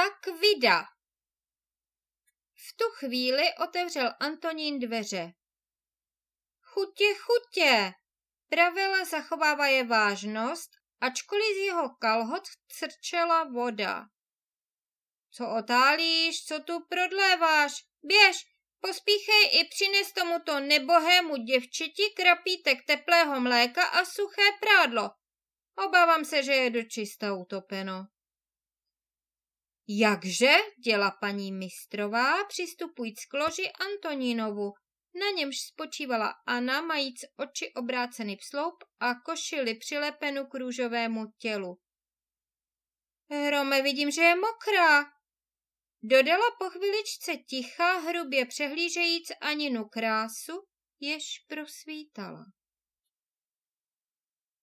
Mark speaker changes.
Speaker 1: Tak vida! V tu chvíli otevřel Antonín dveře. Chutě, chutě! Pravila zachovává je vážnost, ačkoliv z jeho kalhot crčela voda. Co otálíš, co tu prodléváš? Běž, pospíchej i přines tomuto nebohému děvčeti krapítek teplého mléka a suché prádlo. Obávám se, že je dočista utopeno. Jakže, děla paní mistrová, přistupujíc k loži Antonínovu, na němž spočívala Anna, majíc oči obráceny v sloup a košili přilepenu k růžovému tělu. Rome, vidím, že je mokrá. Dodala po chviličce ticha, hrubě přehlížejíc Aninu krásu, jež prosvítala.